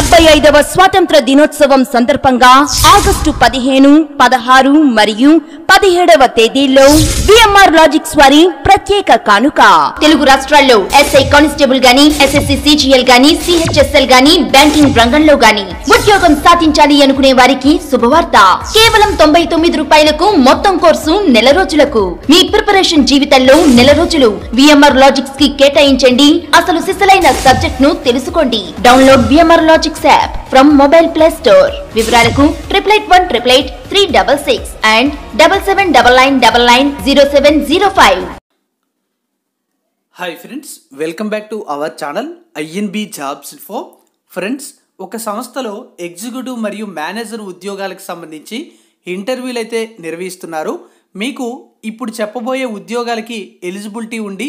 డెబ్బై ఐదవ స్వాతంత్ర దినోత్సవం సందర్భంగా ఆగస్టు పదిహేను పదహారు మరియు పదిహేడవ తేదీల్లో విఎంఆర్ లాజిక్స్ వారి ప్రత్యేక కానుక తెలుగు రాష్ట్రాల్లో ఎస్ఐ కానిస్టేబుల్ గాని ఎస్ఎస్సి సిజిఎల్ గాని సిహెచ్ఎస్ఎల్ గాని బ్యాంకింగ్ రంగంలో గాని ఉద్యోగం సాధించాలి అనుకునే వారికి శుభవార్త కేవలం తొంభై తొమ్మిది రూపాయలకు మొత్తం కోర్సు నెల రోజులకు మీ ప్రిపరేషన్ జీవితంలో నెల రోజులు విఎంఆర్ లాజిక్స్ కి కేటాయించండి అసలు సిసలైన సబ్జెక్ట్ ను తెలుసుకోండి download VMR logic logics app from mobile play store వివరాలకు triple eight one triple eight three double six and double seven double nine double nine zero seven zero five hi friends welcome back to our channel INB jobs for friends ఒక సంస్థలో executive మరియు manager ఉద్యోగాలకు సంబంధించి ఇంటర్వ్యూలు అయితే నిర్వహిస్తున్నారు మీకు ఇప్పుడు చెప్పబోయే ఉద్యోగాలకి ఎలిజిబిలిటీ ఉండి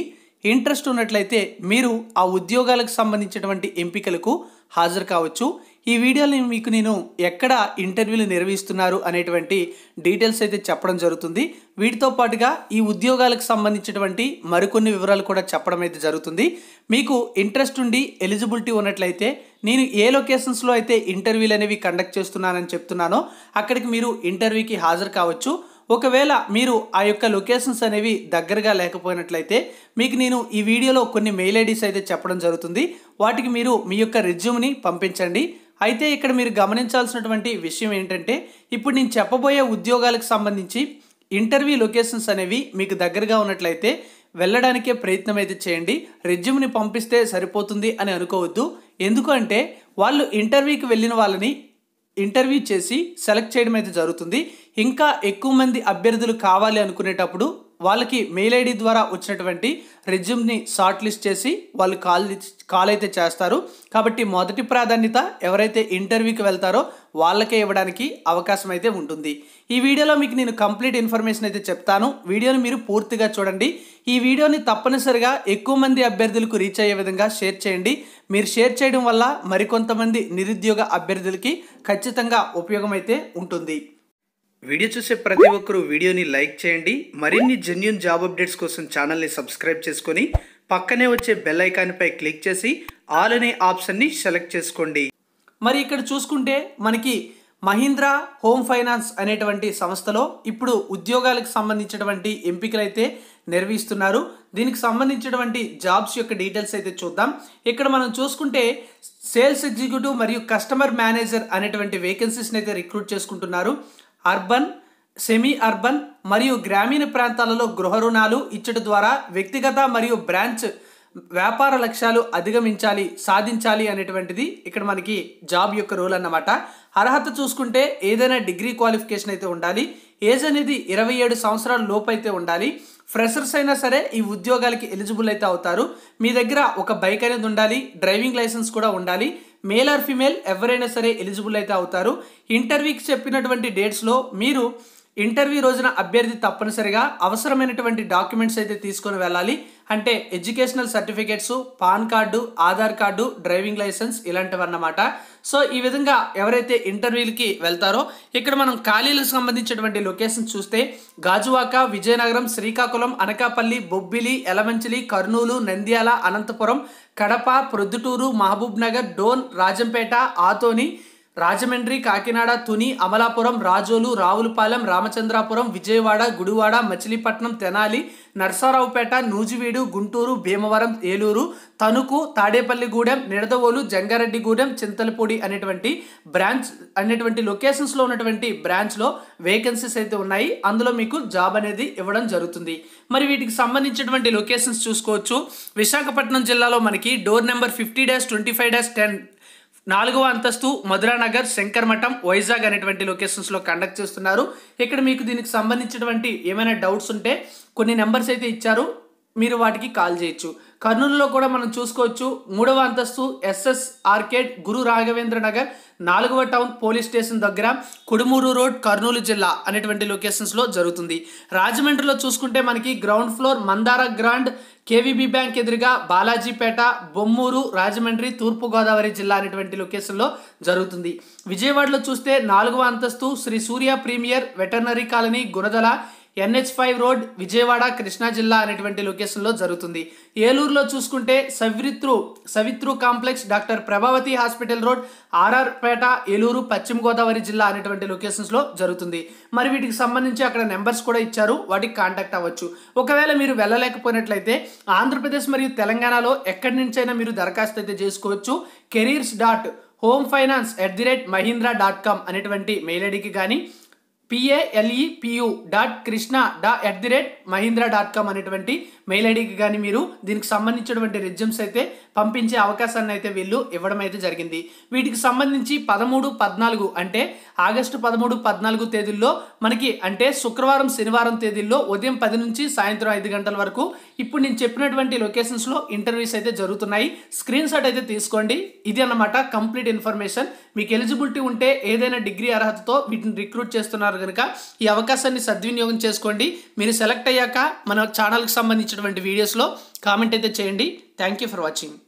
ఇంట్రెస్ట్ ఉన్నట్లయితే మీరు ఆ ఉద్యోగాలకు సంబంధించినటువంటి ఎంపికలకు హాజరు కావచ్చు ఈ వీడియోలో మీకు నేను ఎక్కడ ఇంటర్వ్యూలు నిర్వహిస్తున్నారు అనేటువంటి డీటెయిల్స్ అయితే చెప్పడం జరుగుతుంది వీటితో పాటుగా ఈ ఉద్యోగాలకు సంబంధించినటువంటి మరికొన్ని వివరాలు కూడా చెప్పడం అయితే జరుగుతుంది మీకు ఇంట్రెస్ట్ ఉండి ఎలిజిబిలిటీ ఉన్నట్లయితే నేను ఏ లొకేషన్స్లో అయితే ఇంటర్వ్యూలు అనేవి కండక్ట్ చేస్తున్నానని చెప్తున్నానో అక్కడికి మీరు ఇంటర్వ్యూకి హాజరు కావచ్చు ఒకవేళ మీరు ఆ యొక్క లొకేషన్స్ అనేవి దగ్గరగా లేకపోయినట్లయితే మీకు నేను ఈ వీడియోలో కొన్ని మెయిల్ ఐడీస్ అయితే చెప్పడం జరుగుతుంది వాటికి మీరు మీ యొక్క రెజ్యూమ్ని పంపించండి అయితే ఇక్కడ మీరు గమనించాల్సినటువంటి విషయం ఏంటంటే ఇప్పుడు నేను చెప్పబోయే ఉద్యోగాలకు సంబంధించి ఇంటర్వ్యూ లొకేషన్స్ అనేవి మీకు దగ్గరగా ఉన్నట్లయితే వెళ్ళడానికే ప్రయత్నం అయితే చేయండి రెజ్యూమ్ని పంపిస్తే సరిపోతుంది అని అనుకోవద్దు ఎందుకంటే వాళ్ళు ఇంటర్వ్యూకి వెళ్ళిన వాళ్ళని ఇంటర్వ్యూ చేసి సెలెక్ట్ చేయడం అయితే జరుగుతుంది ఇంకా ఎక్కువ మంది అభ్యర్థులు కావాలి అనుకునేటప్పుడు వాళ్ళకి మెయిల్ ఐడి ద్వారా వచ్చినటువంటి రెజ్యూమ్ని షార్ట్ లిస్ట్ చేసి వాళ్ళు కాల్ కాల్ అయితే చేస్తారు కాబట్టి మొదటి ప్రాధాన్యత ఎవరైతే ఇంటర్వ్యూకి వెళ్తారో వాళ్ళకే ఇవ్వడానికి అవకాశం అయితే ఉంటుంది ఈ వీడియోలో మీకు నేను కంప్లీట్ ఇన్ఫర్మేషన్ అయితే చెప్తాను వీడియోని మీరు పూర్తిగా చూడండి ఈ వీడియోని తప్పనిసరిగా ఎక్కువ మంది అభ్యర్థులకు రీచ్ అయ్యే విధంగా షేర్ చేయండి మీరు షేర్ చేయడం వల్ల మరికొంతమంది నిరుద్యోగ అభ్యర్థులకి ఖచ్చితంగా ఉపయోగం అయితే ఉంటుంది వీడియో చూసే ప్రతి ఒక్కరూ వీడియోని లైక్ చేయండి మరిన్ని జెన్యున్ జాబ్ అప్డేట్స్ కోసం ఛానల్ని సబ్స్క్రైబ్ చేసుకొని పక్కనే వచ్చే బెల్ ఐకాన్పై క్లిక్ చేసి ఆల్ అనే ఆప్షన్ని సెలెక్ట్ చేసుకోండి మరి ఇక్కడ చూసుకుంటే మనకి మహీంద్రా హోమ్ ఫైనాన్స్ అనేటువంటి సంస్థలో ఇప్పుడు ఉద్యోగాలకు సంబంధించినటువంటి ఎంపికలు అయితే నిర్వహిస్తున్నారు దీనికి సంబంధించినటువంటి జాబ్స్ యొక్క డీటెయిల్స్ అయితే చూద్దాం ఇక్కడ మనం చూసుకుంటే సేల్స్ ఎగ్జిక్యూటివ్ మరియు కస్టమర్ మేనేజర్ అనేటువంటి వేకెన్సీస్ని అయితే రిక్రూట్ చేసుకుంటున్నారు అర్బన్ సెమీ అర్బన్ మరియు గ్రామీణ ప్రాంతాలలో గృహ రుణాలు ఇచ్చట ద్వారా వ్యక్తిగత మరియు బ్రాంచ్ వ్యాపార లక్ష్యాలు అధిగమించాలి సాధించాలి అనేటువంటిది ఇక్కడ మనకి జాబ్ యొక్క రోల్ అన్నమాట అర్హత చూసుకుంటే ఏదైనా డిగ్రీ క్వాలిఫికేషన్ అయితే ఉండాలి ఏజ్ అనేది ఇరవై ఏడు సంవత్సరాల లోపు అయితే ఉండాలి ఫ్రెషర్స్ అయినా సరే ఈ ఉద్యోగాలకి ఎలిజిబుల్ అయితే అవుతారు మీ దగ్గర ఒక బైక్ అనేది ఉండాలి డ్రైవింగ్ లైసెన్స్ కూడా ఉండాలి మేల్ ఆర్ ఫీమేల్ ఎవరైనా సరే ఎలిజిబుల్ అయితే అవుతారు ఇంటర్వ్యూకి చెప్పినటువంటి డేట్స్లో మీరు ఇంటర్వ్యూ రోజున అభ్యర్థి తప్పనిసరిగా అవసరమైనటువంటి డాక్యుమెంట్స్ అయితే తీసుకొని వెళ్ళాలి అంటే educational certificates PAN card Aadhaar card driving licence ఇలాంటివన్నమాట సో ఈ విధంగా ఎవరైతే ఇంటర్వ్యూలకి వెళ్తారో ఇక్కడ మనం ఖాళీలకు సంబంధించినటువంటి లొకేషన్ చూస్తే గాజువాక విజయనగరం శ్రీకాకుళం అనకాపల్లి బొబ్బిలి ఎలమంచిలి కర్నూలు నంద్యాల అనంతపురం కడప ప్రొద్దుటూరు మహబూబ్ నగర్ డోన్ రాజంపేట ఆతోని రాజమండ్రి కాకినాడ తుని అమలాపురం రాజోలు రావులపాలెం రామచంద్రాపురం విజయవాడ గుడివాడ మచిలీపట్నం తెనాలి నర్సారావుపేట నూజివీడు గుంటూరు భీమవరం ఏలూరు తణుకు తాడేపల్లిగూడెం నిడదవోలు జంగారెడ్డిగూడెం చింతలపూడి అనేటువంటి బ్రాంచ్ అనేటువంటి లొకేషన్స్లో ఉన్నటువంటి బ్రాంచ్లో వేకెన్సీస్ అయితే ఉన్నాయి అందులో మీకు జాబ్ అనేది ఇవ్వడం జరుగుతుంది మరి వీటికి సంబంధించినటువంటి లొకేషన్స్ చూసుకోవచ్చు విశాఖపట్నం జిల్లాలో మనకి door number fifty dash twenty five dash ten నాలుగవ అంతస్తు మధురానగర్ శంకర్ మఠం వైజాగ్ అనేటువంటి లొకేషన్స్లో కండక్ట్ చేస్తున్నారు ఇక్కడ మీకు దీనికి సంబంధించినటువంటి ఏమైనా డౌట్స్ ఉంటే కొన్ని నెంబర్స్ అయితే ఇచ్చారు మీరు వాటికి కాల్ చేయొచ్చు కర్నూలులో కూడా మనం చూసుకోవచ్చు మూడవ అంతస్తు ఎస్ఎస్ ఆర్కేడ్ గురు రాఘవేంద్ర నగర్ నాలుగవ టౌన్ పోలీస్ స్టేషన్ దగ్గర కుడుమూరు రోడ్ కర్నూలు జిల్లా అనేటువంటి లొకేషన్స్లో జరుగుతుంది రాజమండ్రిలో చూసుకుంటే మనకి ground floor Mandara grand KVB bank ఎదురుగా బాలాజీపేట బొమ్మూరు రాజమండ్రి తూర్పుగోదావరి జిల్లా అనేటువంటి లొకేషన్లో జరుగుతుంది విజయవాడలో చూస్తే నాలుగవ అంతస్తు Shri Surya premier veterinary colony Gunadala NH five road Vijayawada Krishna జిల్లా అనేటువంటి లొకేషన్లో జరుగుతుంది ఏలూరులో చూసుకుంటే Savitru Savitru complex doctor Prabhavati hospital road RR Peta Eluru Paschima Godavari జిల్లా అనేటువంటి లొకేషన్స్లో జరుగుతుంది మరి వీటికి సంబంధించి అక్కడ నెంబర్స్ కూడా ఇచ్చారు వాటికి కాంటాక్ట్ అవ్వచ్చు ఒకవేళ మీరు వెళ్ళలేకపోయినట్లయితే ఆంధ్రప్రదేశ్ మరియు తెలంగాణలో ఎక్కడి నుంచైనా మీరు దరఖాస్తు అయితే చేసుకోవచ్చు careers dot home finance at the rate Mahindra dot com అనేటువంటి మెయిల్ ఐడికి కానీ పిఏఎల్ఈపియు డాట్ కృష్ణ డా at the rate Mahindra dot com అనేటువంటి మెయిల్ ఐడికి కానీ మీరు దీనికి సంబంధించినటువంటి రెజ్యూమ్స్ అయితే పంపించే అవకాశాన్ని అయితే వీళ్ళు ఇవ్వడం అయితే జరిగింది వీటికి సంబంధించి పదమూడు పద్నాలుగు అంటే ఆగస్టు పదమూడు పద్నాలుగు తేదీల్లో మనకి అంటే శుక్రవారం శనివారం తేదీల్లో ఉదయం పది నుంచి సాయంత్రం ఐదు గంటల వరకు ఇప్పుడు నేను చెప్పినటువంటి లొకేషన్స్లో ఇంటర్వ్యూస్ అయితే జరుగుతున్నాయి స్క్రీన్ షాట్ అయితే తీసుకోండి ఇది అన్నమాట కంప్లీట్ ఇన్ఫర్మేషన్ మీకు ఎలిజిబిలిటీ ఉంటే ఏదైనా డిగ్రీ అర్హతతో వీటిని రిక్రూట్ చేస్తున్నారు కనుక ఈ అవకాశాన్ని సద్వినియోగం చేసుకోండి మీరు సెలెక్ట్ అయ్యాక మన ఛానల్కి సంబంధించినటువంటి వీడియోస్లో కామెంట్ అయితే చేయండి థ్యాంక్ యూ ఫర్ వాచింగ్